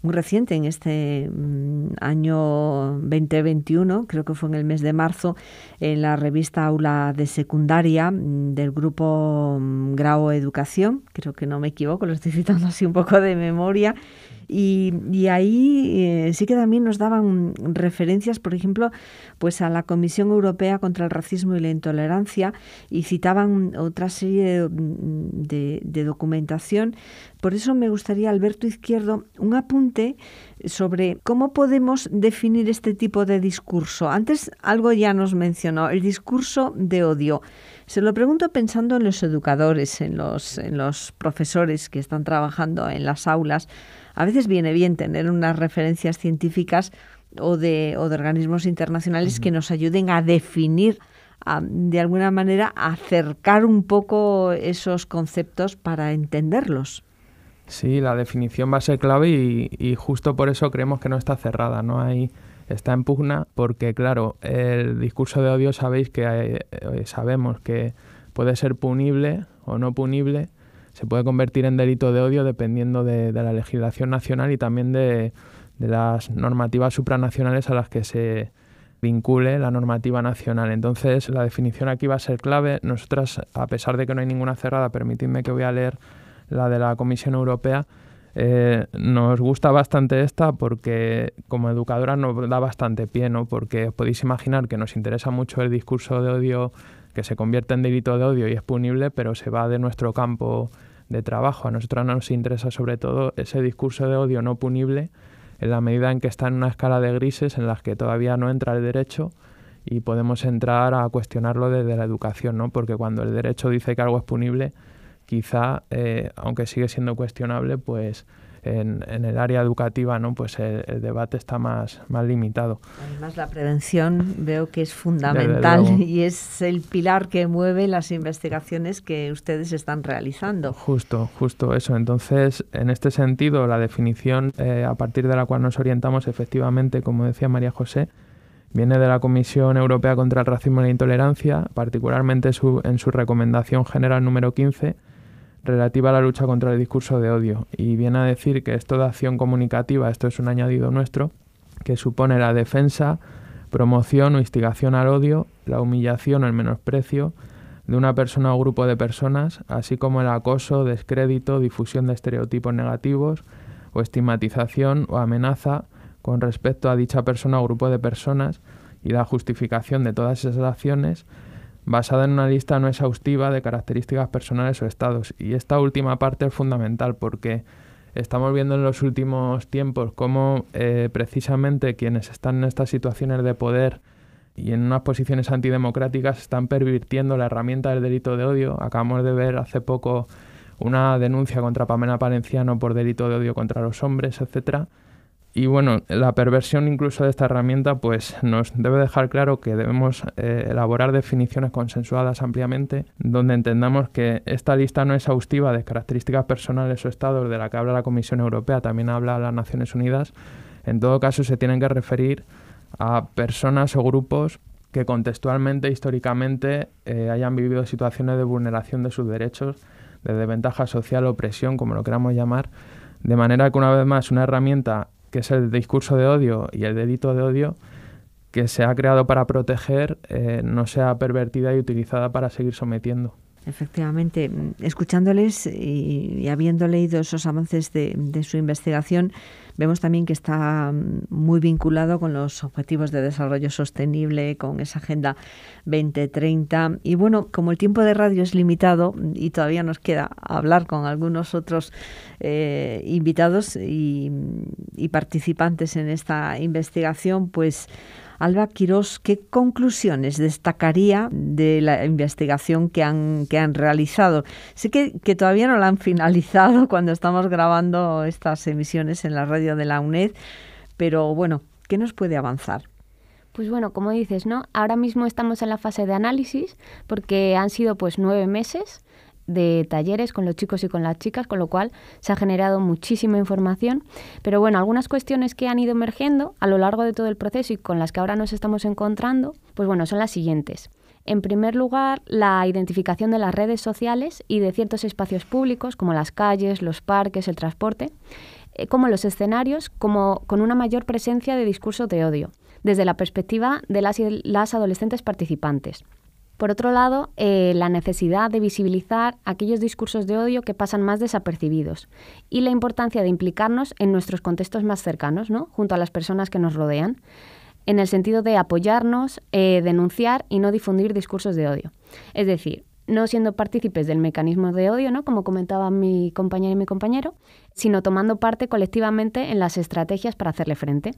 Speaker 1: muy reciente en este mm, año 2021, creo que fue en el mes de marzo, en la revista Aula de Secundaria del grupo Grau Educación, creo que no me equivoco, lo estoy citando así un poco de memoria y, ahí eh, sí que también nos daban referencias, por ejemplo, pues a la Comisión Europea contra el Racismo y la Intolerancia y citaban otra serie de, documentación. Por eso me gustaría, Alberto Izquierdo, un apunte sobre cómo podemos definir este tipo de discurso. Antes algo ya nos mencionó, el discurso de odio. Se lo pregunto pensando en los educadores, en los profesores que están trabajando en las aulas a veces viene bien tener unas referencias científicas o de, organismos internacionales que nos ayuden a definir de alguna manera acercar un poco esos conceptos para entenderlos.
Speaker 4: Sí, la definición va a ser clave y, justo por eso creemos que no está cerrada, no hay está en pugna porque claro, el discurso de odio sabéis que eh, sabemos que puede ser punible o no punible se puede convertir en delito de odio dependiendo de, la legislación nacional y también de, las normativas supranacionales a las que se vincule la normativa nacional. Entonces, la definición aquí va a ser clave. Nosotras, a pesar de que no hay ninguna cerrada, permitidme que voy a leer la de la Comisión Europea. Eh, nos gusta bastante esta porque como educadora nos da bastante pie, ¿no? Porque os podéis imaginar que nos interesa mucho el discurso de odio que se convierte en delito de odio y es punible, pero se va de nuestro campo de trabajo. A nosotros nos interesa sobre todo ese discurso de odio no punible en la medida en que está en una escala de grises en las que todavía no entra el derecho y podemos entrar a cuestionarlo desde la educación, ¿no? Porque cuando el derecho dice que algo es punible, quizá, eh, aunque sigue siendo cuestionable, pues en, el área educativa no pues el, debate está más, más limitado. Además la prevención veo que es fundamental
Speaker 1: y es el pilar que mueve las investigaciones que ustedes están realizando.
Speaker 4: Justo, justo eso. Entonces, en este sentido, la definición eh, a partir de la cual nos orientamos efectivamente, como decía María José, viene de la Comisión Europea contra el Racismo y la Intolerancia, particularmente en su recomendación general número 15 relativa a la lucha contra el discurso de odio y viene a decir que esto de acción comunicativa, esto es un añadido nuestro, que supone la defensa, promoción o instigación al odio, la humillación o el menosprecio de una persona o grupo de personas, así como el acoso, descrédito, difusión de estereotipos negativos o estigmatización o amenaza con respecto a dicha persona o grupo de personas y la justificación de todas esas acciones basada en una lista no exhaustiva de características personales o estados. Y esta última parte es fundamental porque estamos viendo en los últimos tiempos cómo eh, precisamente quienes están en estas situaciones de poder y en unas posiciones antidemocráticas están pervirtiendo la herramienta del delito de odio. Acabamos de ver hace poco una denuncia contra Pamela Palenciano por delito de odio contra los hombres, etcétera y bueno, la perversión incluso de esta herramienta pues nos debe dejar claro que debemos eh, elaborar definiciones consensuadas ampliamente donde entendamos que esta lista no es exhaustiva de características personales o estados de la que habla la Comisión Europea, también habla las Naciones Unidas, en todo caso se tienen que referir a personas o grupos que contextualmente, históricamente, eh, hayan vivido situaciones de vulneración de sus derechos, de desventaja social, o presión, como lo queramos llamar, de manera que una vez más una herramienta que es el discurso de odio y el delito de odio, que se ha creado para proteger, eh, no sea pervertida y utilizada para seguir sometiendo.
Speaker 1: Efectivamente, escuchándoles y, habiendo leído esos avances de, su investigación, vemos también que está mm, muy vinculado con los objetivos de desarrollo sostenible, con esa Agenda 2030. Y bueno, como el tiempo de radio es limitado y todavía nos queda hablar con algunos otros eh, invitados y participantes en esta investigación, pues Alba Quirós, ¿qué conclusiones destacaría de la investigación que han, que han realizado? Sé que, que todavía no la han finalizado (laughs) cuando estamos grabando estas emisiones en la radio de la UNED, pero bueno, ¿qué nos puede avanzar?
Speaker 2: Pues bueno, como dices, ¿no? Ahora mismo estamos en la fase de análisis porque han sido pues nueve meses de talleres con los chicos y con las chicas, con lo cual se ha generado muchísima información. Pero bueno, algunas cuestiones que han ido emergiendo a lo largo de todo el proceso y con las que ahora nos estamos encontrando, pues bueno, son las siguientes. En primer lugar, la identificación de las redes sociales y de ciertos espacios públicos, como las calles, los parques, el transporte, eh, como los escenarios, como con una mayor presencia de discursos de odio, desde la perspectiva de las, las adolescentes participantes. Por otro lado, eh, la necesidad de visibilizar aquellos discursos de odio que pasan más desapercibidos y la importancia de implicarnos en nuestros contextos más cercanos, ¿no? junto a las personas que nos rodean, en el sentido de apoyarnos, eh, denunciar y no difundir discursos de odio. Es decir, no siendo partícipes del mecanismo de odio, como comentaba mi compañera y mi compañero, sino tomando parte colectivamente en las estrategias para hacerle frente.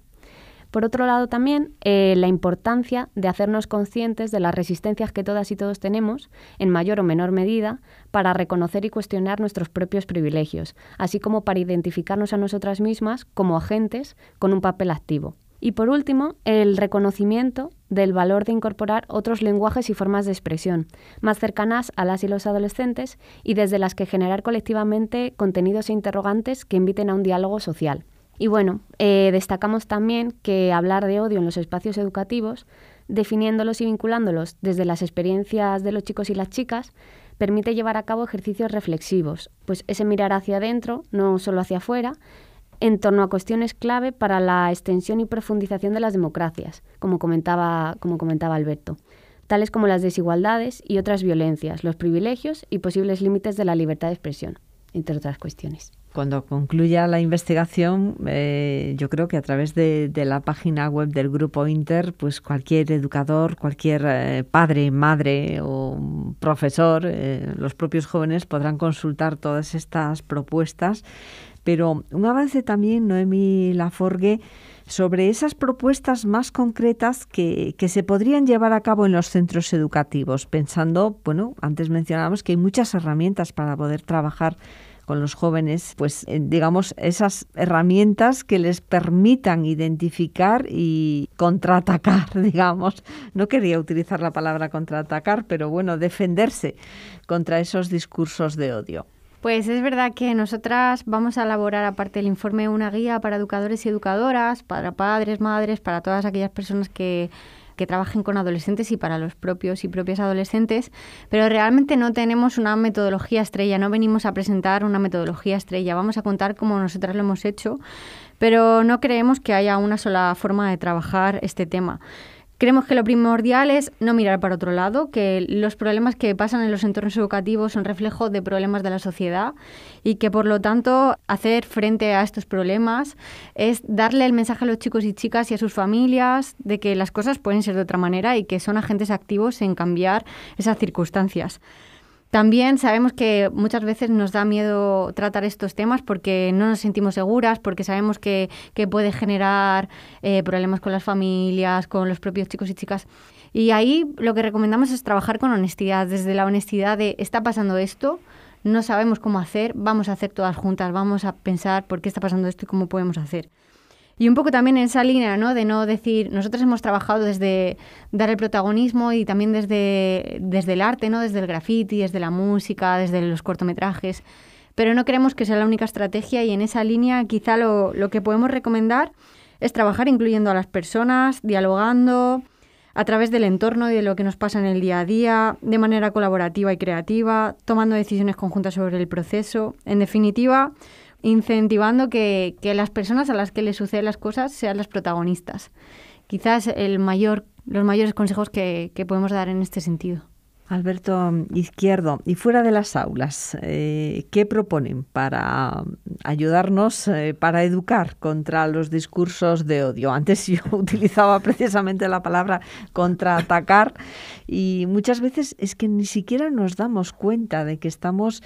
Speaker 2: Por otro lado, también eh, la importancia de hacernos conscientes de las resistencias que todas y todos tenemos, en mayor o menor medida, para reconocer y cuestionar nuestros propios privilegios, así como para identificarnos a nosotras mismas como agentes con un papel activo. Y por último, el reconocimiento del valor de incorporar otros lenguajes y formas de expresión, más cercanas a las y los adolescentes y desde las que generar colectivamente contenidos e interrogantes que inviten a un diálogo social. Y bueno, eh, destacamos también que hablar de odio en los espacios educativos, definiéndolos y vinculándolos desde las experiencias de los chicos y las chicas, permite llevar a cabo ejercicios reflexivos, pues ese mirar hacia adentro, no solo hacia afuera, en torno a cuestiones clave para la extensión y profundización de las democracias, como comentaba Alberto, tales como las desigualdades y otras violencias, los privilegios y posibles límites de la libertad de expresión entre otras
Speaker 1: cuestiones. Cuando concluya la investigación, eh, yo creo que a través de, la página web del Grupo Inter, pues cualquier educador, cualquier eh, padre, madre o profesor, eh, los propios jóvenes podrán consultar todas estas propuestas. Pero un avance también, Noemi Laforgue, sobre esas propuestas más concretas que, se podrían llevar a cabo en los centros educativos, pensando, bueno, antes mencionábamos que hay muchas herramientas para poder trabajar con los jóvenes, pues digamos, esas herramientas que les permitan identificar y contraatacar, (laughs) digamos. No quería utilizar la palabra contraatacar, pero bueno, defenderse contra esos discursos de odio.
Speaker 3: Pues es verdad que nosotras vamos a elaborar, aparte del informe, una guía para educadores y educadoras, para padres, madres, para todas aquellas personas que, trabajen con adolescentes y para los propios y propias adolescentes, pero realmente no tenemos una metodología estrella, no venimos a presentar una metodología estrella, vamos a contar cómo nosotras lo hemos hecho, pero no creemos que haya una sola forma de trabajar este tema. Creemos que lo primordial es no mirar para otro lado, que los problemas que pasan en los entornos educativos son reflejo de problemas de la sociedad y que por lo tanto hacer frente a estos problemas es darle el mensaje a los chicos y chicas y a sus familias de que las cosas pueden ser de otra manera y que son agentes activos en cambiar esas circunstancias. También sabemos que muchas veces nos da miedo tratar estos temas porque no nos sentimos seguras, porque sabemos que, puede generar eh, problemas con las familias, con los propios chicos y chicas. Y ahí lo que recomendamos es trabajar con honestidad, desde la honestidad de está pasando esto, no sabemos cómo hacer, vamos a hacer todas juntas, vamos a pensar por qué está pasando esto y cómo podemos hacer. Y un poco también en esa línea, ¿no? De no decir, nosotros hemos trabajado desde dar el protagonismo y también desde, desde el arte, ¿no? Desde el graffiti, desde la música, desde los cortometrajes. Pero no queremos que sea la única estrategia y en esa línea quizá lo, lo que podemos recomendar es trabajar incluyendo a las personas, dialogando a través del entorno y de lo que nos pasa en el día a día, de manera colaborativa y creativa, tomando decisiones conjuntas sobre el proceso. En definitiva, incentivando que, las personas a las que les suceden las cosas sean las protagonistas. Quizás el mayor, los mayores consejos que podemos dar en este sentido.
Speaker 1: Alberto mm, Izquierdo, y fuera de las aulas, eh, ¿qué proponen para mm, ayudarnos eh, para educar contra los discursos de odio? (laughs) Antes yo utilizaba precisamente la palabra contraatacar y muchas veces es que ni siquiera nos damos cuenta de que estamos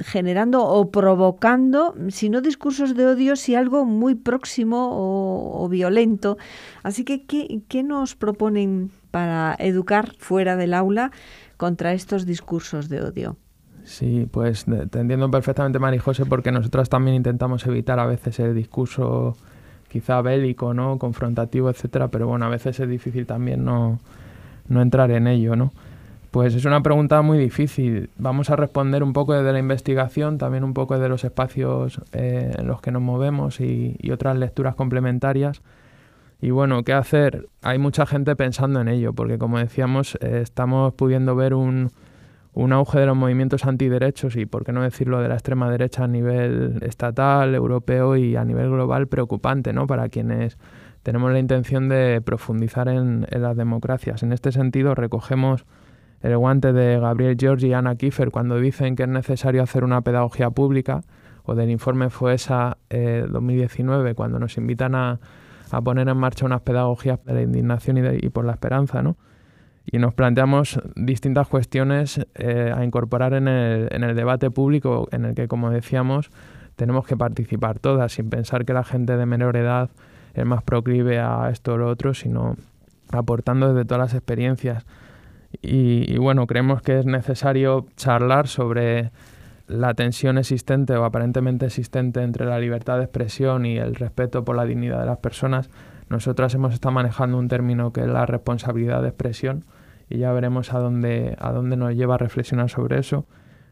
Speaker 1: generando o provocando, si no discursos de odio, si algo muy próximo o, violento. Así que, ¿qué, ¿qué nos proponen para educar fuera del aula? contra estos discursos de odio.
Speaker 4: Sí, pues te perfectamente, María José, porque nosotras también intentamos evitar a veces el discurso quizá bélico, ¿no? confrontativo, etcétera, pero bueno, a veces es difícil también no, no entrar en ello, ¿no? Pues es una pregunta muy difícil. Vamos a responder un poco desde la investigación, también un poco de los espacios eh, en los que nos movemos y otras lecturas complementarias. Y bueno, ¿qué hacer? Hay mucha gente pensando en ello, porque como decíamos, eh, estamos pudiendo ver un, auge de los movimientos antiderechos y, por qué no decirlo, de la extrema derecha a nivel estatal, europeo y a nivel global preocupante, ¿no? Para quienes tenemos la intención de profundizar en, las democracias. En este sentido, recogemos el guante de Gabriel George y Ana Kiefer cuando dicen que es necesario hacer una pedagogía pública, o del informe FOESA eh, 2019, cuando nos invitan a a poner en marcha unas pedagogías de la indignación y, por la esperanza, Y nos planteamos distintas cuestiones eh, a incorporar en el, debate público en el que, como decíamos, tenemos que participar todas, sin pensar que la gente de menor edad es más proclive a esto o lo otro, sino aportando desde todas las experiencias. y bueno, creemos que es necesario charlar sobre la tensión existente o aparentemente existente entre la libertad de expresión y el respeto por la dignidad de las personas, nosotras hemos estado manejando un término que es la responsabilidad de expresión y ya veremos a dónde, nos lleva a reflexionar sobre eso.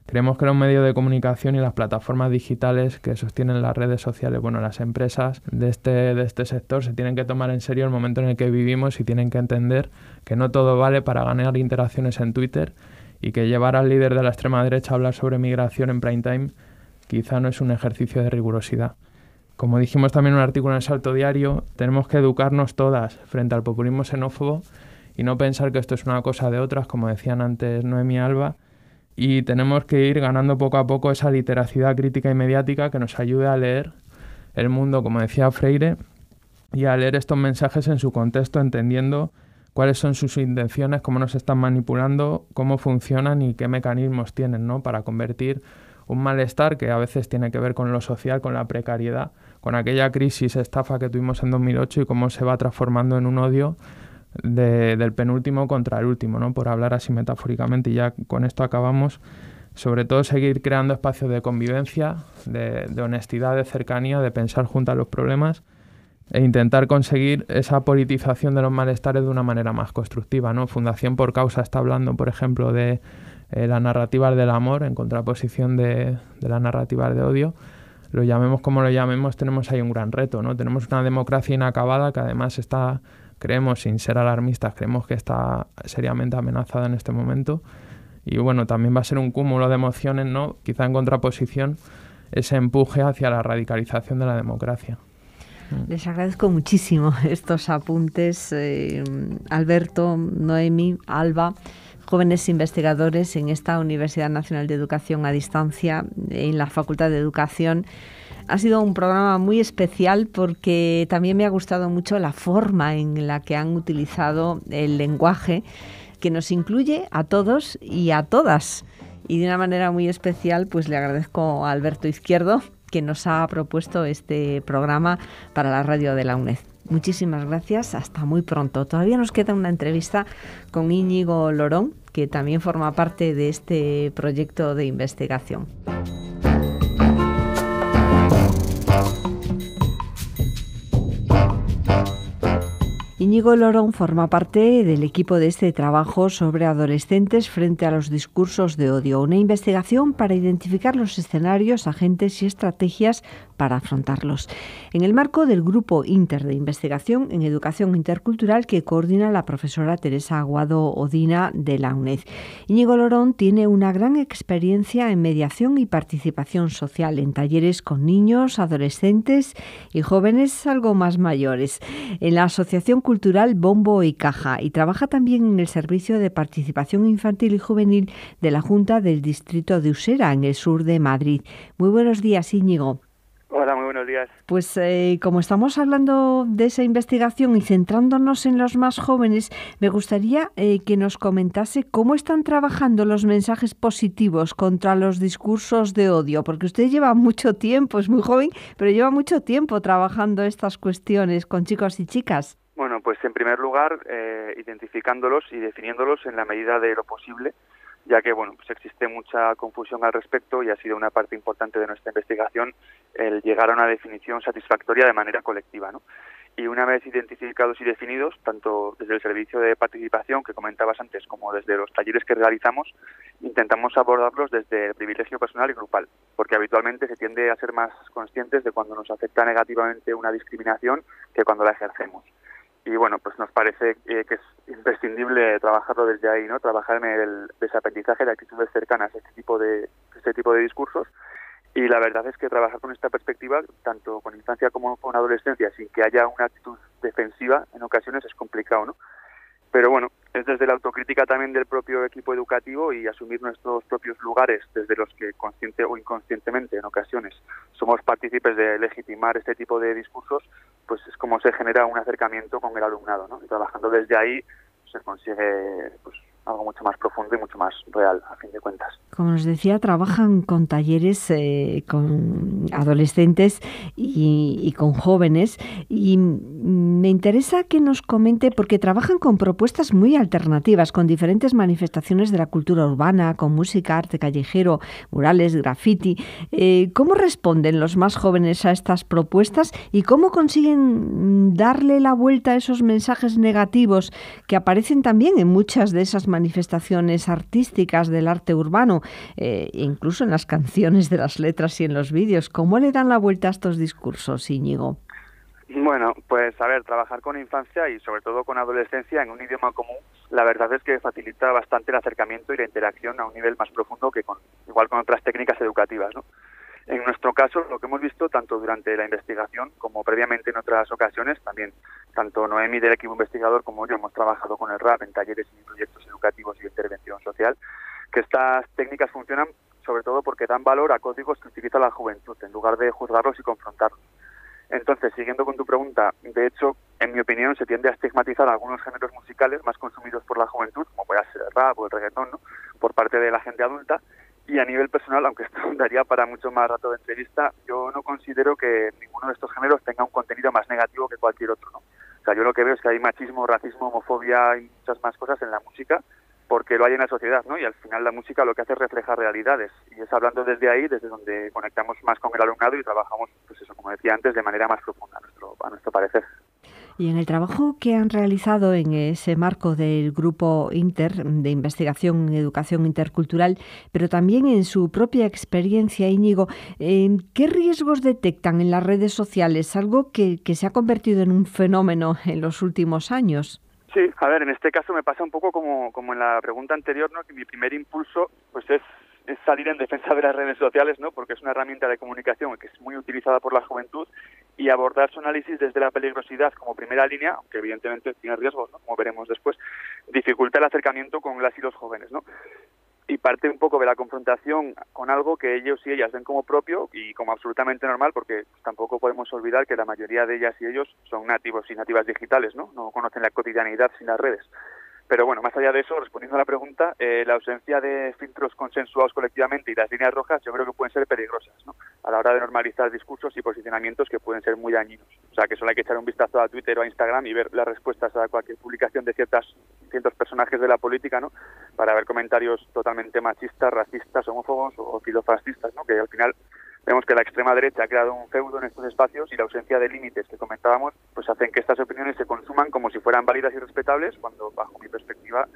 Speaker 4: Creemos que los medios de comunicación y las plataformas digitales que sostienen las redes sociales, bueno, las empresas de este, de este sector se tienen que tomar en serio el momento en el que vivimos y tienen que entender que no todo vale para ganar interacciones en Twitter y que llevar al líder de la extrema derecha a hablar sobre migración en prime time quizá no es un ejercicio de rigurosidad. Como dijimos también en un artículo en el Salto Diario, tenemos que educarnos todas frente al populismo xenófobo y no pensar que esto es una cosa de otras, como decían antes Noemi Alba, y tenemos que ir ganando poco a poco esa literacidad crítica y mediática que nos ayude a leer el mundo, como decía Freire, y a leer estos mensajes en su contexto, entendiendo cuáles son sus intenciones, cómo nos están manipulando, cómo funcionan y qué mecanismos tienen ¿no? para convertir un malestar que a veces tiene que ver con lo social, con la precariedad, con aquella crisis estafa que tuvimos en 2008 y cómo se va transformando en un odio del penúltimo contra el último, ¿no? por hablar así metafóricamente, y ya con esto acabamos. Sobre todo seguir creando espacios de convivencia, de, honestidad, de cercanía, de pensar a los problemas e intentar conseguir esa politización de los malestares de una manera más constructiva. ¿no? Fundación por Causa está hablando, por ejemplo, de eh, la narrativa del amor en contraposición de, la narrativa narrativas de odio. Lo llamemos como lo llamemos, tenemos ahí un gran reto. ¿no? Tenemos una democracia inacabada que además está, creemos, sin ser alarmistas, creemos que está seriamente amenazada en este momento. Y bueno, también va a ser un cúmulo de emociones, ¿no? quizá en contraposición, ese empuje hacia la radicalización de la democracia.
Speaker 1: Mm. Les agradezco muchísimo (laughs) estos apuntes, eh, Alberto, Noemi, Alba jóvenes investigadores en esta Universidad Nacional de Educación a Distancia, en la Facultad de Educación. Ha sido un programa muy especial porque también me ha gustado mucho la forma en la que han utilizado el lenguaje que nos incluye a todos y a todas. Y de una manera muy especial, pues le agradezco a Alberto Izquierdo que nos ha propuesto este programa para la radio de la UNED. Muchísimas gracias, hasta muy pronto. Todavía nos queda una entrevista con Íñigo Lorón, que también forma parte de este proyecto de investigación. Diego Lorón forma parte del equipo de este trabajo sobre adolescentes frente a los discursos de odio, una investigación para identificar los escenarios, agentes y estrategias para afrontarlos, en el marco del Grupo Inter de Investigación en Educación Intercultural que coordina la profesora Teresa Aguado Odina de la UNED. Íñigo Lorón tiene una gran experiencia en mediación y participación social en talleres con niños, adolescentes y jóvenes algo más mayores, en la Asociación Cultural Bombo y Caja y trabaja también en el Servicio de Participación Infantil y Juvenil de la Junta del Distrito de Usera, en el sur de Madrid. Muy buenos días,
Speaker 6: Íñigo. Hola, muy buenos días.
Speaker 1: Pues eh, como estamos hablando de esa investigación y centrándonos en los más jóvenes, me gustaría eh, que nos comentase cómo están trabajando los mensajes positivos contra los discursos de odio, porque usted lleva mucho tiempo, es muy joven, pero lleva mucho tiempo trabajando estas cuestiones con chicos y chicas.
Speaker 6: Bueno, pues en primer lugar, eh, identificándolos y definiéndolos en la medida de lo posible ya que bueno, pues existe mucha confusión al respecto y ha sido una parte importante de nuestra investigación el llegar a una definición satisfactoria de manera colectiva. ¿no? Y una vez identificados y definidos, tanto desde el servicio de participación que comentabas antes como desde los talleres que realizamos, intentamos abordarlos desde el privilegio personal y grupal, porque habitualmente se tiende a ser más conscientes de cuando nos afecta negativamente una discriminación que cuando la ejercemos y bueno, pues nos parece eh, que es imprescindible trabajarlo desde ahí, ¿no? Trabajar en el desaprendizaje de actitudes cercanas, este tipo de, este tipo de discursos. Y la verdad es que trabajar con esta perspectiva, tanto con infancia como con adolescencia, sin que haya una actitud defensiva, en ocasiones es complicado, ¿no? pero bueno, es desde la autocrítica también del propio equipo educativo y asumir nuestros propios lugares desde los que consciente o inconscientemente en ocasiones somos partícipes de legitimar este tipo de discursos, pues es como se genera un acercamiento con el alumnado, ¿no? Y trabajando desde ahí se consigue pues, algo mucho más profundo y mucho más real, a fin de cuentas.
Speaker 1: Como nos decía, trabajan con talleres eh, con adolescentes y, con jóvenes. Y me interesa que nos comente, porque trabajan con propuestas muy alternativas, con diferentes manifestaciones de la cultura urbana, con música, arte callejero, murales, graffiti. Eh, ¿Cómo responden los más jóvenes a estas propuestas y cómo consiguen darle la vuelta a esos mensajes negativos que aparecen también en muchas de esas manifestaciones artísticas del arte urbano, eh, incluso en las canciones de las letras y en los vídeos. ¿Cómo le dan la vuelta a estos discursos, Íñigo?
Speaker 6: Bueno, pues a ver, trabajar con infancia y sobre todo con adolescencia en un idioma común, la verdad es que facilita bastante el acercamiento y la interacción a un nivel más profundo que con igual con otras técnicas educativas, ¿no? En nuestro caso, lo que hemos visto tanto durante la investigación como previamente en otras ocasiones, también tanto Noemi del equipo investigador como yo hemos trabajado con el RAP en talleres y proyectos educativos y de intervención social, que estas técnicas funcionan sobre todo porque dan valor a códigos que utiliza la juventud en lugar de juzgarlos y confrontarlos. Entonces, siguiendo con tu pregunta, de hecho, en mi opinión, se tiende a estigmatizar algunos géneros musicales más consumidos por la juventud, como puede ser el rap o el reggaetón, por parte de la gente adulta, y a nivel personal, aunque (laughs) esto daría para mucho más rato de entrevista, yo no considero que ninguno de estos géneros tenga un contenido más negativo que cualquier otro. ¿no? O sea, yo lo que veo es que hay machismo, racismo, homofobia y muchas más cosas en la música porque lo hay en la sociedad, ¿no? Y al final la música lo que hace es reflejar realidades y es hablando desde ahí, desde donde conectamos más con el alumnado y trabajamos, pues eso, como decía antes, de manera más profunda nuestro, a nuestro parecer.
Speaker 1: Y en el trabajo que han realizado en ese marco del Grupo Inter de Investigación en Educación Intercultural, pero también en su propia experiencia, Íñigo, em, ¿qué riesgos detectan en las redes sociales? Algo que, se ha convertido en un fenómeno en los últimos años.
Speaker 6: Sí, a ver, en este caso me pasa un poco como, como en la pregunta anterior, ¿no? que mi primer impulso pues es, es salir en defensa de las redes sociales, ¿no? porque es una herramienta de comunicación que es muy utilizada por la juventud y abordar su análisis desde la peligrosidad como primera línea, aunque evidentemente tiene riesgos, como veremos después, dificulta el acercamiento con las y los jóvenes. ¿no? y parte un poco de la confrontación con algo que ellos y ellas ven como propio y como absolutamente normal, porque tampoco podemos olvidar que la mayoría de ellas y ellos son nativos y nativas digitales, ¿no? No conocen la cotidianidad sin las redes. Pero bueno, más allá de eso, respondiendo a la pregunta, eh, la ausencia de filtros consensuados colectivamente y las líneas rojas yo creo que pueden ser peligrosas ¿no? a la hora de normalizar discursos y posicionamientos que pueden ser muy dañinos. O sea, que solo hay que echar un vistazo a Twitter o a Instagram y ver las respuestas a cualquier publicación de ciertas, ciertos personajes de la política, ¿no? para ver comentarios totalmente machistas, racistas, homófobos o filofascistas, ¿no? que al final Vemos que la extrema derecha ha creado un feudo en estos espacios y la ausencia de límites que comentábamos, pues hacen que estas opiniones se consuman como si fueran válidas y respetables, cuando bajo mi perspectiva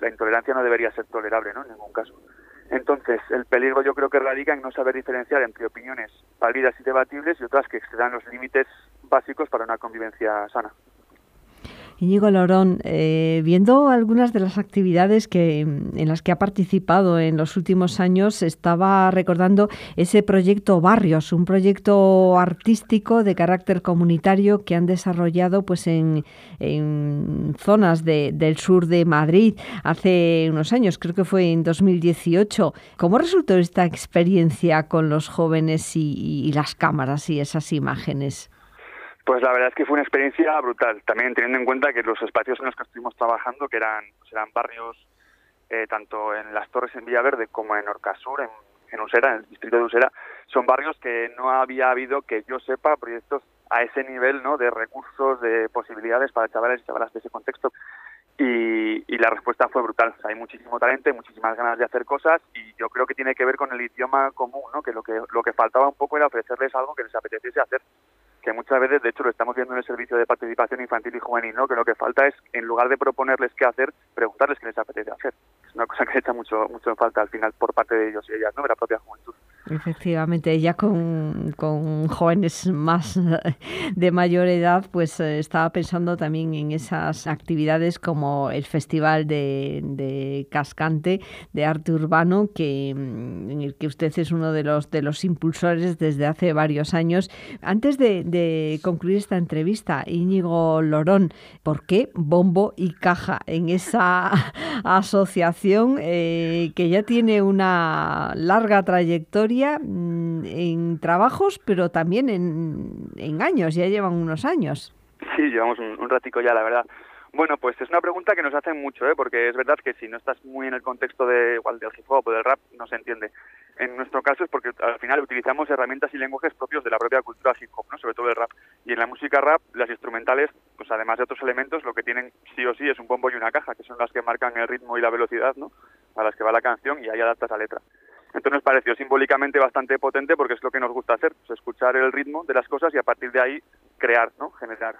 Speaker 6: la intolerancia no debería ser tolerable, En ningún caso. Entonces, el peligro yo creo que radica en no saber diferenciar entre opiniones válidas y debatibles y otras que excedan los límites básicos para una convivencia sana.
Speaker 1: Íñigo Lorón, eh, viendo algunas de las actividades en las que ha participado en los últimos años, estaba recordando ese proyecto Barrios, un proyecto artístico de carácter comunitario que han desarrollado pues, en, zonas del sur de Madrid hace unos años, creo que fue en 2018. ¿Cómo resultó esta experiencia con los jóvenes y las cámaras y esas imágenes?
Speaker 6: Pues la verdad es que fue una experiencia brutal, también teniendo en cuenta que los espacios en los que estuvimos trabajando, que eran, pues eran barrios eh, tanto en Las Torres en Villaverde como en Orcasur, en, en Usera, en el distrito de Usera, son barrios que no había habido, que yo sepa, proyectos a ese nivel ¿no? de recursos, de posibilidades para chavales y chavalas de ese contexto. Y, la respuesta fue brutal. hay muchísimo talento, muchísimas ganas de hacer cosas y yo creo que tiene que ver con el idioma común, ¿no? que, lo que lo que faltaba un poco era ofrecerles algo que les apeteciese hacer que muchas veces, de hecho, lo estamos viendo en el servicio de participación infantil y juvenil, ¿no? que lo que falta es, en lugar de proponerles qué hacer, preguntarles qué les apetece hacer. Es una cosa que está mucho, mucho en falta al final por parte de ellos y ellas, ¿no? de la propia juventud.
Speaker 1: Efectivamente, ella con, jóvenes más (laughs) de mayor edad, pues eh, estaba pensando también en esas actividades como el Festival de, de, Cascante de Arte Urbano, que, mm, en el que usted es uno de los, de los impulsores desde hace varios años. Antes de, de concluir esta entrevista, Íñigo Lorón, ¿por qué bombo y caja en esa (laughs) asociación eh, que ya tiene una larga trayectoria mm, en trabajos, pero también en, años, ya llevan unos años?
Speaker 6: Sí, llevamos un, un ratico ya, la verdad. Bueno, pues es una pregunta que nos hacen mucho, ¿eh? porque es verdad que si no estás muy en el contexto de del hip hop o del rap, no se entiende. En nuestro caso es porque al final utilizamos herramientas y lenguajes propios de la propia cultura hip hop, ¿no? sobre todo el rap. Y en la música rap, las instrumentales, pues además de otros elementos, lo que tienen sí o sí es un bombo y una caja, que son las que marcan el ritmo y la velocidad ¿no? a las que va la canción y ahí adaptas la letra. Entonces nos pareció simbólicamente bastante potente porque es lo que nos gusta hacer, pues escuchar el ritmo de las cosas y a partir de ahí crear, ¿no? generar.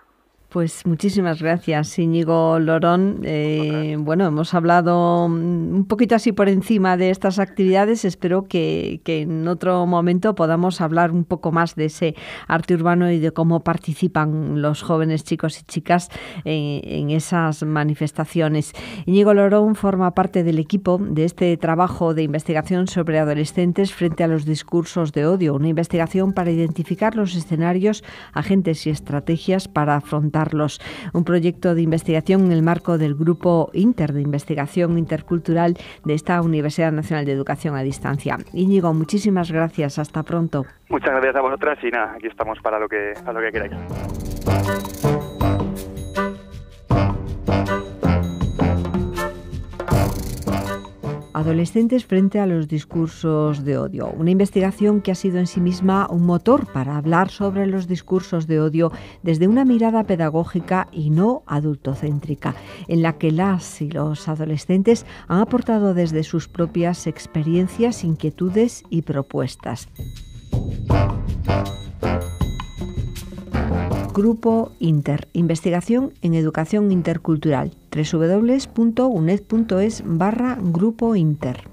Speaker 1: Pues muchísimas gracias, Íñigo Lorón. Eh, bueno, hemos hablado mm, un poquito así por encima de estas actividades. Espero que, en otro momento podamos hablar un poco más de ese arte urbano y de cómo participan los jóvenes chicos y chicas en, eh, en esas manifestaciones. Íñigo Lorón forma parte del equipo de este trabajo de investigación sobre adolescentes frente a los discursos de odio, una investigación para identificar los escenarios, agentes y estrategias para afrontar un proyecto de investigación en el marco del Grupo Inter de Investigación Intercultural de esta Universidad Nacional de Educación a Distancia. Íñigo, muchísimas gracias. Hasta pronto.
Speaker 6: Muchas gracias a vosotras y nada, aquí estamos para lo que, para lo que queráis.
Speaker 1: Adolescentes frente a los discursos de odio. Una investigación que ha sido en sí misma un motor para hablar sobre los discursos de odio desde una mirada pedagógica y no adultocéntrica, en la que las y los adolescentes han aportado desde sus propias experiencias, inquietudes y propuestas. Grupo Inter, Investigación en Educación Intercultural, www.uned.es barra Grupo Inter.